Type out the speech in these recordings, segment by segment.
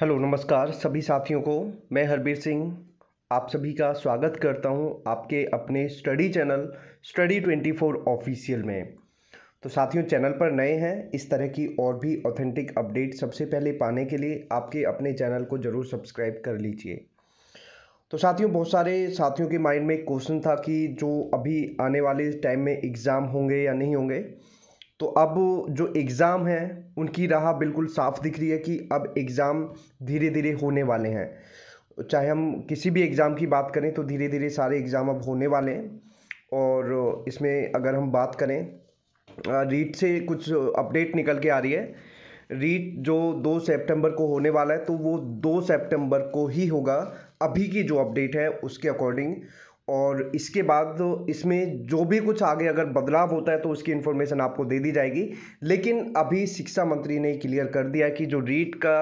hello नमस्कार सभी साथियों को मैं हरबीर सिंह आप सभी का स्वागत करता हूं आपके अपने स्टडी चैनल स्टडी 24 ऑफिशियल में तो साथियों चैनल पर नए हैं इस तरह की और भी ऑथेंटिक अपडेट सबसे पहले पाने के लिए आपके अपने चैनल को ज़रूर सब्सक्राइब कर लीजिए तो साथियों बहुत सारे साथियों के माइंड में एक क्वेश्चन था कि जो अभी आने वाले टाइम में एग्ज़ाम होंगे या नहीं होंगे तो अब जो एग्ज़ाम हैं उनकी राह बिल्कुल साफ़ दिख रही है कि अब एग्ज़ाम धीरे धीरे होने वाले हैं चाहे हम किसी भी एग्ज़ाम की बात करें तो धीरे धीरे सारे एग्ज़ाम अब होने वाले हैं और इसमें अगर हम बात करें रीट से कुछ अपडेट निकल के आ रही है रीट जो दो सितंबर को होने वाला है तो वो दो सितंबर को ही होगा अभी की जो अपडेट है उसके अकॉर्डिंग और इसके बाद इसमें जो भी कुछ आगे अगर बदलाव होता है तो उसकी इन्फॉर्मेशन आपको दे दी जाएगी लेकिन अभी शिक्षा मंत्री ने क्लियर कर दिया कि जो रीट का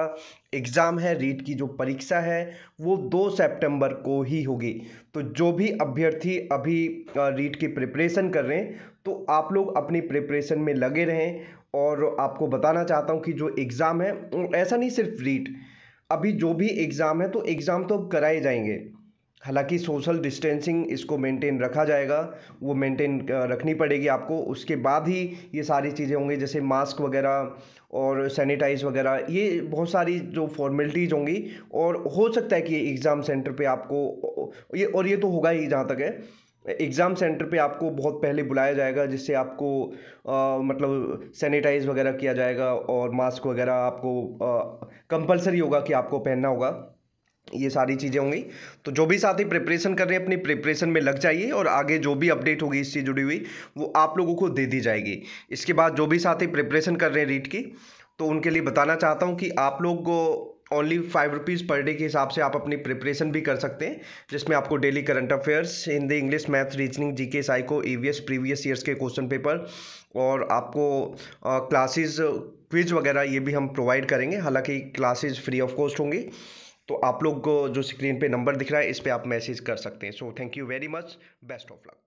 एग्ज़ाम है रीट की जो परीक्षा है वो दो सितंबर को ही होगी तो जो भी अभ्यर्थी अभी रीट की प्रिपरेशन कर रहे हैं तो आप लोग अपनी प्रिपरेशन में लगे रहें और आपको बताना चाहता हूँ कि जो एग्ज़ाम है ऐसा नहीं सिर्फ रीट अभी जो भी एग्ज़ाम है तो एग्ज़ाम तो अब कराए जाएंगे हालांकि सोशल डिस्टेंसिंग इसको मेंटेन रखा जाएगा वो मेंटेन रखनी पड़ेगी आपको उसके बाद ही ये सारी चीज़ें होंगी जैसे मास्क वगैरह और सैनिटाइज वगैरह ये बहुत सारी जो फॉर्मेलिटीज़ होंगी और हो सकता है कि एग्ज़ाम सेंटर पे आपको ये और ये तो होगा ही जहाँ तक है एग्ज़ाम सेंटर पे आपको बहुत पहले बुलाया जाएगा जिससे आपको आ, मतलब सैनिटाइज वगैरह किया जाएगा और मास्क वगैरह आपको कंपलसरी होगा कि आपको पहनना होगा ये सारी चीज़ें होंगी तो जो भी साथी प्रिपरेशन कर रहे हैं अपनी प्रिपरेशन में लग जाइए और आगे जो भी अपडेट होगी इससे जुड़ी हुई वो आप लोगों को दे दी जाएगी इसके बाद जो भी साथी प्रिपरेशन कर रहे हैं रीट की तो उनके लिए बताना चाहता हूँ कि आप लोग only five rupees per day के हिसाब से आप अपनी प्रिपरेशन भी कर सकते हैं जिसमें आपको daily current affairs Hindi English math reasoning G K साइको ई प्रीवियस ईयर्स के क्वेश्चन पेपर और आपको क्लासेज क्विज वगैरह ये भी हम प्रोवाइड करेंगे हालांकि क्लासेज़ फ्री ऑफ कॉस्ट होंगी तो आप लोग को जो स्क्रीन पे नंबर दिख रहा है इस पर आप मैसेज कर सकते हैं so thank you very much best of luck